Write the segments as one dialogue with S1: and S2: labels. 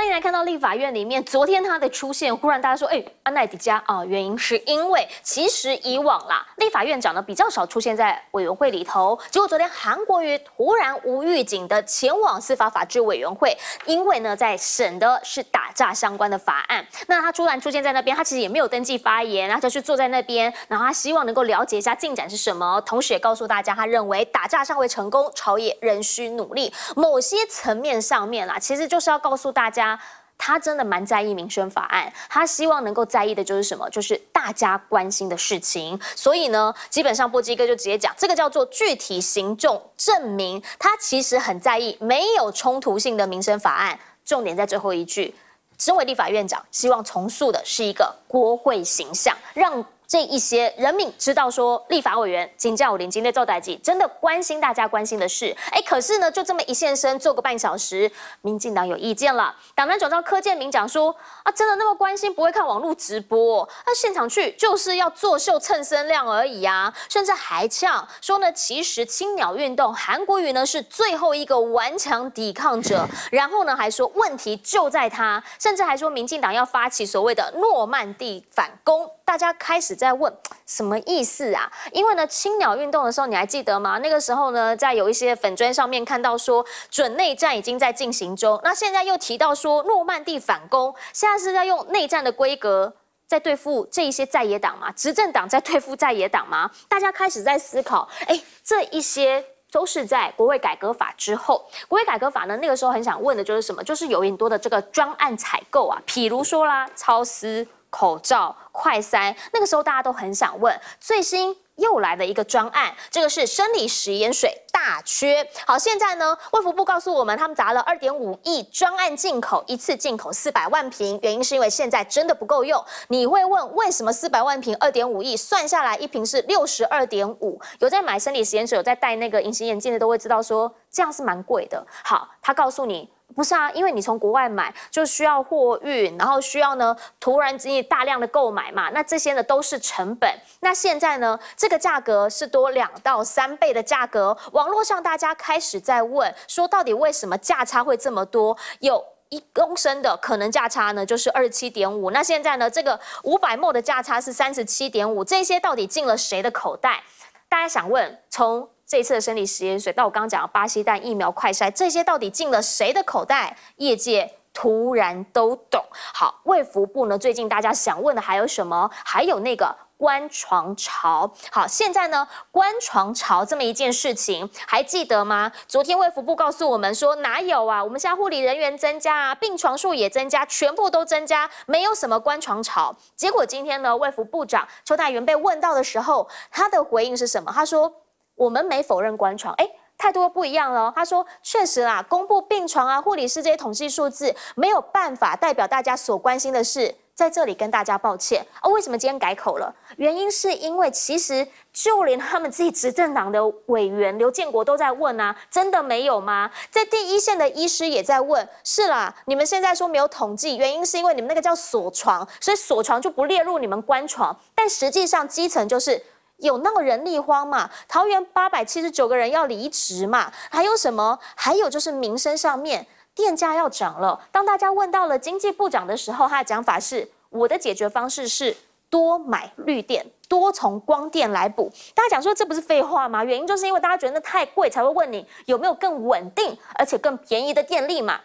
S1: 那你来看到立法院里面，昨天他的出现，忽然大家说，哎，安奈迪加啊，原因是因为其实以往啦，立法院长呢比较少出现在委员会里头，结果昨天韩国瑜突然无预警的前往司法法制委员会，因为呢在审的是打诈相关的法案，那他突然出现在那边，他其实也没有登记发言，然后就去坐在那边，然后他希望能够了解一下进展是什么。同时也告诉大家，他认为打诈尚未成功，朝野仍需努力，某些层面上面啦，其实就是要告诉大家。他真的蛮在意民生法案，他希望能够在意的就是什么？就是大家关心的事情。所以呢，基本上波基哥就直接讲，这个叫做具体行动证明，他其实很在意没有冲突性的民生法案。重点在最后一句，身为立法院长，希望重塑的是一个国会形象，让。这一些人民知道说，立法委员金教武、林今天赵代吉真的关心大家关心的事，哎，可是呢，就这么一现身，做个半小时，民进党有意见了。党团总召柯建明讲说，啊，真的那么关心，不会看网络直播，那现场去就是要作秀、蹭声量而已啊，甚至还呛说呢，其实青鸟运动韩国瑜呢是最后一个顽强抵抗者，然后呢还说问题就在他，甚至还说民进党要发起所谓的诺曼底反攻。大家开始在问 什么意思啊？因为呢，青鸟运动的时候你还记得吗？那个时候呢，在有一些粉砖上面看到说，准内战已经在进行中。那现在又提到说诺曼底反攻，现在是在用内战的规格在对付这一些在野党吗？执政党在对付在野党吗？大家开始在思考，哎，这一些都是在国会改革法之后。国会改革法呢，那个时候很想问的就是什么？就是有很多的这个专案采购啊，譬如说啦，超私。口罩、快筛，那个时候大家都很想问，最新又来了一个专案，这个是生理食盐水大缺。好，现在呢，卫福部告诉我们，他们砸了二点五亿专案进口，一次进口四百万瓶，原因是因为现在真的不够用。你会问，为什么四百万瓶二点五亿，算下来一瓶是六十二点五？有在买生理食盐水，有在戴那个隐形眼镜的，都会知道说这样是蛮贵的。好，他告诉你。不是啊，因为你从国外买就需要货运，然后需要呢突然间大量的购买嘛，那这些呢都是成本。那现在呢，这个价格是多两到三倍的价格。网络上大家开始在问，说到底为什么价差会这么多？有一公升的可能价差呢就是二十七点五，那现在呢这个五百墨的价差是三十七点五，这些到底进了谁的口袋？大家想问，从。这次的生理食盐水，到我刚刚讲的巴西蛋疫苗快筛，这些到底进了谁的口袋？业界突然都懂。好，卫福部呢，最近大家想问的还有什么？还有那个关床潮。好，现在呢，关床潮这么一件事情，还记得吗？昨天卫福部告诉我们说哪有啊？我们现在护理人员增加啊，病床数也增加，全部都增加，没有什么关床潮。结果今天呢，卫福部长邱大元被问到的时候，他的回应是什么？他说。我们没否认关床，哎，度又不一样了。他说，确实啦，公布病床啊、护理师这些统计数字，没有办法代表大家所关心的事，在这里跟大家抱歉。哦，为什么今天改口了？原因是因为其实就连他们自己执政党的委员刘建国都在问啊，真的没有吗？在第一线的医师也在问，是啦，你们现在说没有统计，原因是因为你们那个叫锁床，所以锁床就不列入你们关床，但实际上基层就是。有闹人力荒嘛？桃园八百七十九个人要离职嘛？还有什么？还有就是民生上面电价要涨了。当大家问到了经济部长的时候，他的讲法是我的解决方式是多买绿电，多从光电来补。大家讲说这不是废话吗？原因就是因为大家觉得那太贵，才会问你有没有更稳定而且更便宜的电力嘛。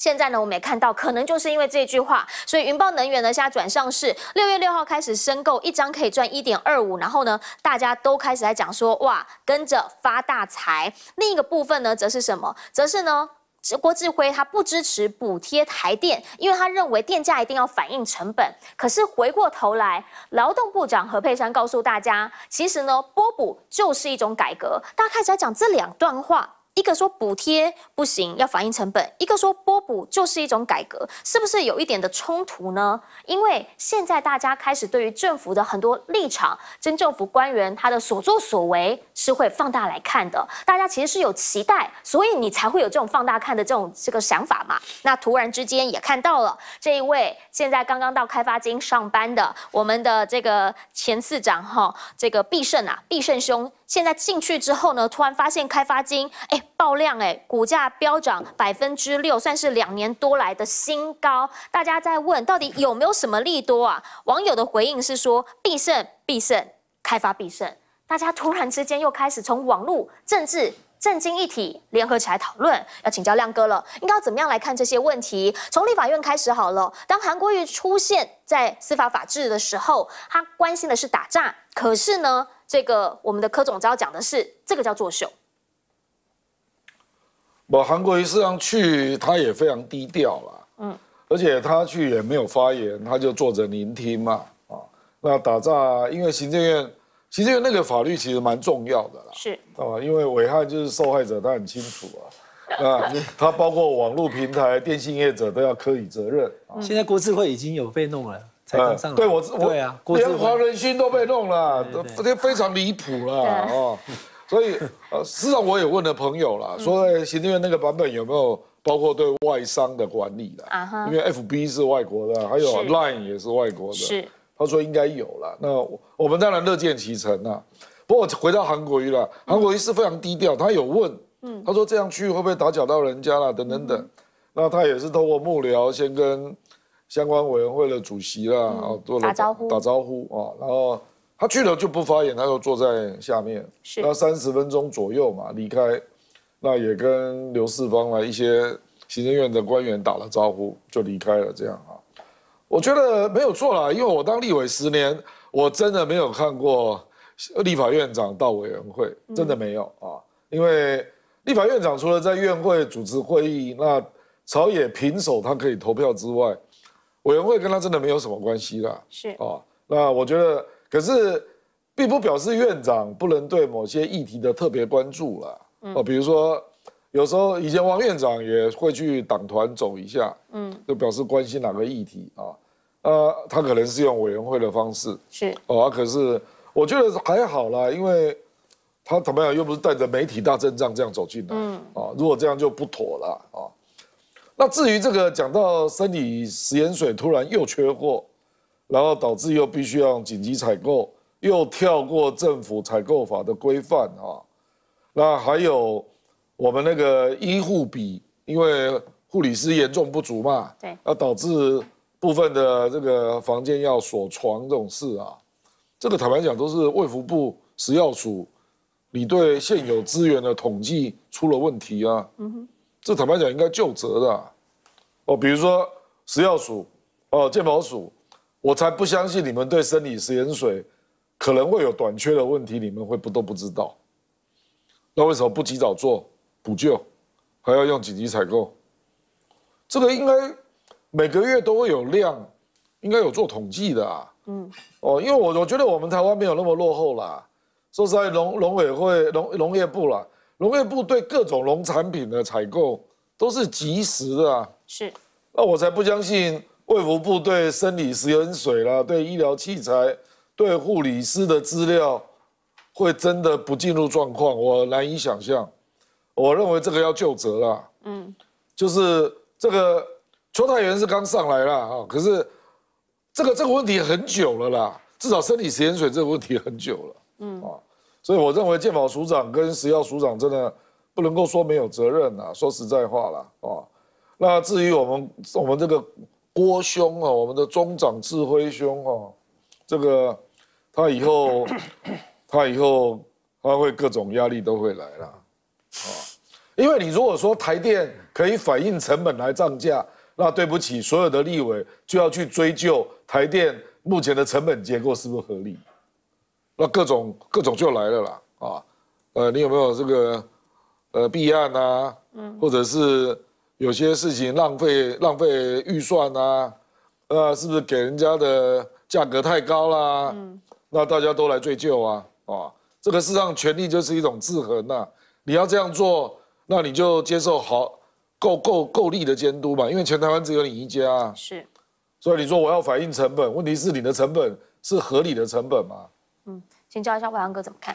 S1: 现在呢，我们也看到，可能就是因为这句话，所以云豹能源呢，现在转上市，六月六号开始申购，一张可以赚一点二五，然后呢，大家都开始在讲说，哇，跟着发大财。另一个部分呢，则是什么？则是呢，郭志辉他不支持补贴台电，因为他认为电价一定要反映成本。可是回过头来，劳动部长何佩珊告诉大家，其实呢，波补就是一种改革，大家开始在讲这两段话。一个说补贴不行，要反映成本；一个说拨补就是一种改革，是不是有一点的冲突呢？因为现在大家开始对于政府的很多立场，真政府官员他的所作所为是会放大来看的。大家其实是有期待，所以你才会有这种放大看的这种这个想法嘛。那突然之间也看到了这一位，现在刚刚到开发金上班的我们的这个前市长哈，这个必胜啊，必胜兄。现在进去之后呢，突然发现开发金哎爆量哎，股价飙涨百分之六，算是两年多来的新高。大家在问到底有没有什么利多啊？网友的回应是说必胜必胜，开发必胜。大家突然之间又开始从网络政治震惊一体联合起来讨论，要请教亮哥了，应该怎么样来看这些问题？从立法院开始好了。当韩国瑜出现在司法法制的时候，他关心的是打诈，可是呢？这个我们的柯总只要讲的是，这个叫作秀。
S2: 我韩国瑜非上去，他也非常低调了。嗯，而且他去也没有发言，他就坐着聆听嘛。啊，那打诈，因为行政院，行政院那个法律其实蛮重要的啦。是啊，因为伟汉就是受害者，他很清楚啊。啊，他包括网络平台、电信业者都要科以责任。现在国智会已
S3: 经有被弄了。对，
S2: 对我对啊，连黄仁勋都被弄了，这非常离谱了哦。所以呃，事实上我也问了朋友了，说行政院那个版本有没有包括对外商的管理的？因为 FB 是外国的，还有 LINE 也是外国的，是。他说应该有了。那我们当然乐见其成啊。不过回到韩国瑜了，韩国瑜是非常低调，他有问，嗯，他说这样去会不会打搅到人家了？等等等。那他也是透过幕僚先跟。相关委员会的主席啦，后做了打招呼，打招呼啊，然后他去了就不发言，他就坐在下面，是，那三十分钟左右嘛，离开，那也跟刘世方啊一些行政院的官员打了招呼，就离开了这样啊，我觉得没有错啦，因为我当立委十年，我真的没有看过立法院长到委员会，真的没有啊，因为立法院长除了在院会主持会议，那朝野平手他可以投票之外，委员会跟他真的没有什么关系啦。是啊，那我觉得，可是并不表示院长不能对某些议题的特别关注啦。嗯，哦，比如说有时候以前王院长也会去党团走一下，嗯，就表示关心哪个议题啊，啊，他可能是用委员会的方式，是哦，可是我觉得还好啦，因为他怎么样又不是带着媒体大阵仗这样走进来，嗯，啊，如果这样就不妥了啊。那至于这个讲到生理食盐水突然又缺货，然后导致又必须要紧急采购，又跳过政府采购法的规范啊，那还有我们那个医护比，因为护理师严重不足嘛，对，那导致部分的这个房间要锁床这种事啊，这个坦白讲都是卫福部食药署，你对现有资源的统计出了问题啊。嗯哼。这坦白讲应该就责的，哦，比如说食药署、哦，健保署，我才不相信你们对生理食盐水可能会有短缺的问题，你们会不都不知道？那为什么不及早做补救，还要用紧急采购？这个应该每个月都会有量，应该有做统计的啊。嗯，哦，因为我我觉得我们台湾没有那么落后啦，说实在农农委会、农农业部啦。农业部对各种农产品的采购都是及时的，是，那我才不相信卫福部对生理食盐水啦、对医疗器材、对护理师的资料会真的不进入状况，我难以想象。我认为这个要就责啦。嗯，就是这个邱太元是刚上来啦，啊，可是这个这个问题很久了啦，至少生理食盐水这个问题很久了，嗯啊。所以我认为建保署长跟食药署长真的不能够说没有责任啊，说实在话了啊。那至于我们我们这个郭兄啊，我们的中长智慧兄啊，这个他以后他以后他会各种压力都会来了啊。因为你如果说台电可以反映成本来涨价，那对不起，所有的立委就要去追究台电目前的成本结构是不是合理。那各种各种就来了啦，啊，呃，你有没有这个，呃，弊案啊？嗯，或者是有些事情浪费浪费预算啊？呃，是不是给人家的价格太高啦？嗯，那大家都来追究啊，啊，这个世上权力就是一种制衡呐。你要这样做，那你就接受好够够够力的监督吧，因为全台湾只有你一家。是，所以你说我要反映成本，问题是你的成
S3: 本是合
S2: 理的成本吗？
S1: 嗯，请教一下魏扬哥怎么看？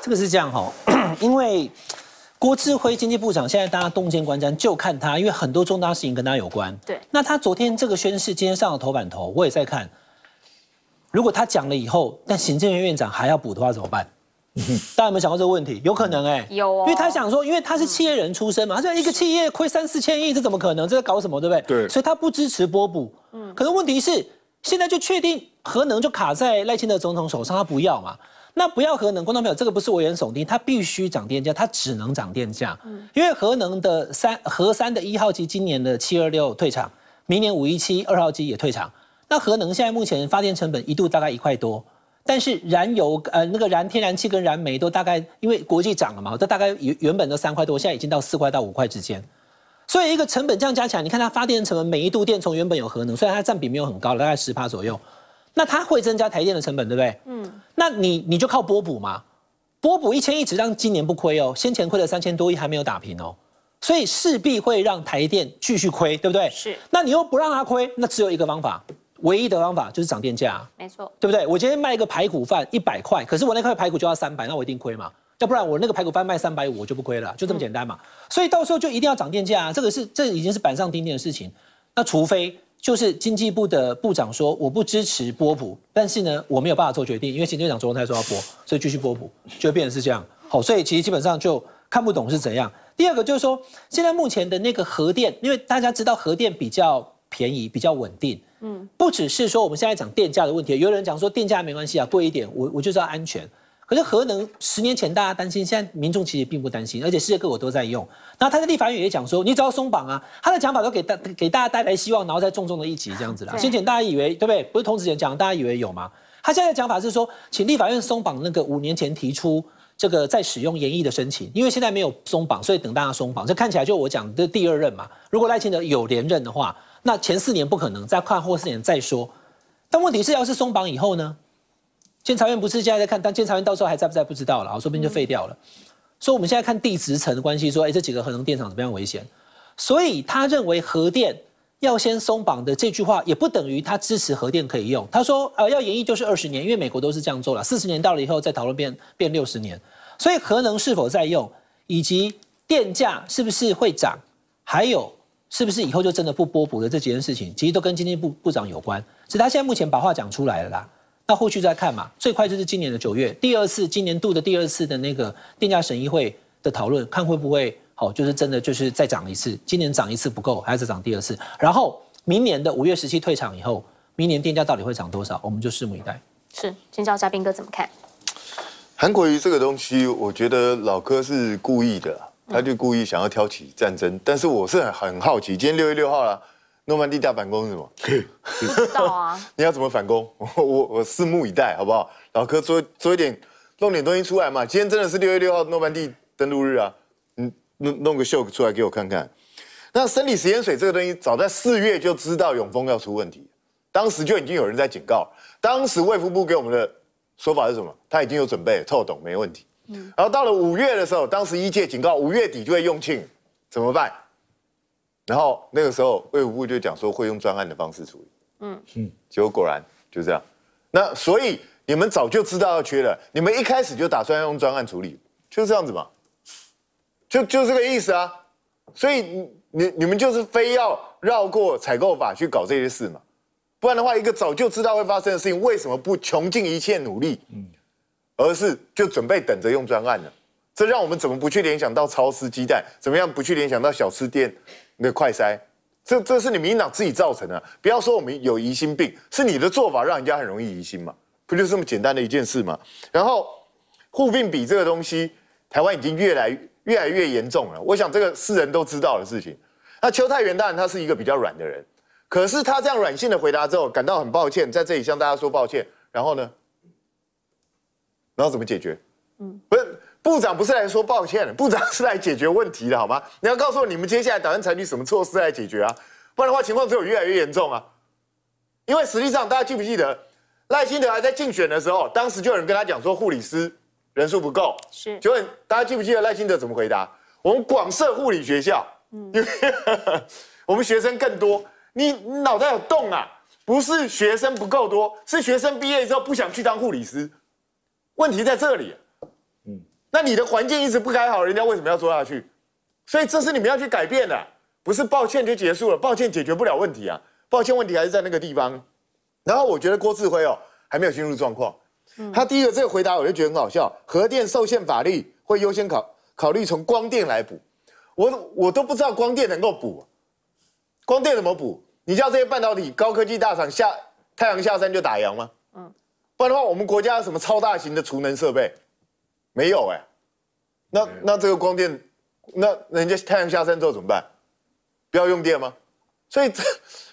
S3: 这个是这样哈，因为郭智辉经济部长现在大家洞见观瞻就看他，因为很多重大事情跟他有关。对。那他昨天这个宣誓，今天上了头版头，我也在看。如果他讲了以后，但行政院院长还要补的话，怎么办？大家有没有想过这个问题？有可能哎，有，因为他想说，因为他是企业人出身嘛，他说一个企业亏三四千亿，这怎么可能？这在搞什么？对不对？对。所以他不支持波补。嗯。可能问题是。现在就确定核能就卡在赖清德总统手上，他不要嘛？那不要核能，观众朋友，这个不是危言耸听，它必须涨电价，它只能涨电价。嗯，因为核能的三核三的一号机今年的七二六退场，明年五一七二号机也退场。那核能现在目前发电成本一度大概一块多，但是燃油呃那个燃天然气跟燃煤都大概因为国际涨了嘛，都大概原本都三块多，现在已经到四块到五块之间。所以一个成本这样加起来，你看它发电成本每一度电从原本有核能，虽然它占比没有很高，大概十帕左右，那它会增加台电的成本，对不对？嗯。那你你就靠拨补嘛，拨补一千亿，只让今年不亏哦，先前亏了三千多亿还没有打平哦，所以势必会让台电继续亏，对不对？是。那你又不让它亏，那只有一个方法，唯一的方法就是涨电价。没错，对不对？我今天卖一个排骨饭一百块，可是我那块排骨就要三百，那我一定亏嘛。要不然我那个排骨饭卖三百五，我就不亏了，就这么简单嘛。所以到时候就一定要涨电价，这个是这已经是板上钉钉的事情。那除非就是经济部的部长说我不支持波普，但是呢我没有办法做决定，因为行政长昨天他说要波，所以继续波普，就变成是这样。好，所以其实基本上就看不懂是怎样。第二个就是说，现在目前的那个核电，因为大家知道核电比较便宜、比较稳定。嗯，不只是说我们现在讲电价的问题，有人讲说电价没关系啊，贵一点我我就知道安全。可是核能十年前大家担心，现在民众其实并不担心，而且世界各国都在用。那他的立法院也讲说，你只要松绑啊，他的讲法都给大给大家带来希望，然后再重重的一击这样子啦。先前大家以为对不对？不是童子贤讲，大家以为有吗？他现在的讲法是说，请立法院松绑那个五年前提出这个再使用研议的申请，因为现在没有松绑，所以等大家松绑。这看起来就我讲的第二任嘛。如果赖清德有连任的话，那前四年不可能，再看后四年再说。但问题是，要是松绑以后呢？监察院不是现在在看，但监察院到时候还在不在不知道了啊，说不定就废掉了。所以我们现在看地层的关系，说哎这几个核能电厂怎么样危险？所以他认为核电要先松绑的这句话，也不等于他支持核电可以用。他说呃要延役就是二十年，因为美国都是这样做了，四十年到了以后再讨论变变六十年。所以核能是否在用，以及电价是不是会涨，还有是不是以后就真的不波普的这几件事情其实都跟经济部部长有关，是他现在目前把话讲出来了啦。那后续再看嘛，最快就是今年的九月，第二次今年度的第二次的那个电价审议会的讨论，看会不会好，就是真的就是再涨一次。今年涨一次不够，还要再涨第二次。然后明年的五月十七退场以后，明年电价到底会涨多少，我们就拭目以待。
S1: 是，先教嘉宾哥怎么看？
S3: 韩
S4: 国瑜这个东西，我觉得老柯是故意的，他就故意想要挑起战争。但是我是很好奇，今天六月六号了。诺曼底大反攻是什么？知
S2: 道啊！
S4: 你要怎么反攻？我我我拭目以待，好不好？老柯做做一点弄点东西出来嘛！今天真的是六月六号诺曼底登陆日啊！你弄弄个秀出来给我看看。那生理食盐水这个东西，早在四月就知道永丰要出问题，当时就已经有人在警告。当时卫福部给我们的说法是什么？他已经有准备，透懂没问题。嗯。然后到了五月的时候，当时一界警告五月底就会用罄，怎么办？然后那个时候，魏武部就讲说会用专案的方式处理。嗯嗯，结果果然就这样。那所以你们早就知道要缺了，你们一开始就打算要用专案处理，就这样子嘛，就就这个意思啊。所以你你们就是非要绕过采购法去搞这些事嘛？不然的话，一个早就知道会发生的事情，为什么不穷尽一切努力？嗯，而是就准备等着用专案呢？这让我们怎么不去联想到超市鸡蛋？怎么样不去联想到小吃店？那快筛，这这是你民党自己造成的。不要说我们有疑心病，是你的做法让人家很容易疑心嘛？不就这么简单的一件事嘛？然后，护病比这个东西，台湾已经越来越来越严重了。我想这个世人都知道的事情。那邱泰源当然他是一个比较软的人，可是他这样软性的回答之后，感到很抱歉，在这里向大家说抱歉。然后呢，然后怎么解决？嗯，不。部长不是来说抱歉的，部长是来解决问题的，好吗？你要告诉我你们接下来打算采取什么措施来解决啊？不然的话，情况只有越来越严重啊！因为实际上，大家记不记得赖清德还在竞选的时候，当时就有人跟他讲说护理师人数不够，是，就问大家记不记得赖清德怎么回答？我们广设护理学校，嗯，我们学生更多。你脑袋有洞啊？不是学生不够多，是学生毕业之后不想去当护理师。问题在这里。那你的环境一直不改好，人家为什么要做下去？所以这是你们要去改变的，不是抱歉就结束了。抱歉解决不了问题啊，抱歉问题还是在那个地方。然后我觉得郭志辉哦还没有进入状况，他第一个这个回答我就觉得很好笑。核电受限，法律会优先考考虑从光电来补。我我都不知道光电能够补，光电怎么补？你叫这些半导体高科技大厂下太阳下山就打烊吗？嗯，不然的话我们国家有什么超大型的储能设备？没有哎，那那这个光电，那人家太阳下山之后怎么办？不要用电吗？所以，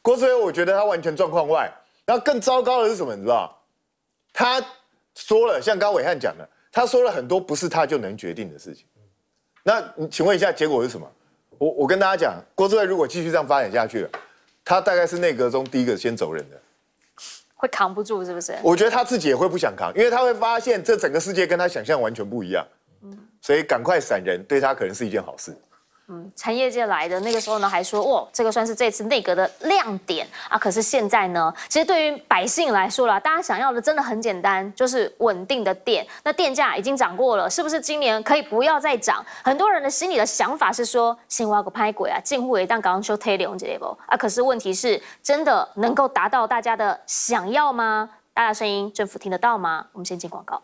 S4: 郭志席，我觉得他完全状况外。然后更糟糕的是什么？你知道，他说了，像刚伟汉讲的，他说了很多不是他就能决定的事情。那请问一下，结果是什么？我我跟大家讲，郭志席如果继续这样发展下去，他大概是内阁中第一个先走人的。
S1: 会扛不住，是不是？我觉得
S4: 他自己也会不想扛，因为他会发现这整个世界跟他想象完全不一样，所以赶快闪人，对他可能是一件好事。
S1: 嗯，产业界来的那个时候呢，还说哇，这个算是这次内阁的亮点啊。可是现在呢，其实对于百姓来说啦，大家想要的真的很简单，就是稳定的电。那电价已经涨过了，是不是今年可以不要再涨？很多人的心里的想法是说，先挖个拍鬼啊，近乎一旦刚刚修推零级 level 啊。可是问题是，真的能够达到大家的想要吗？大家声音政府听得到吗？我们先进广告。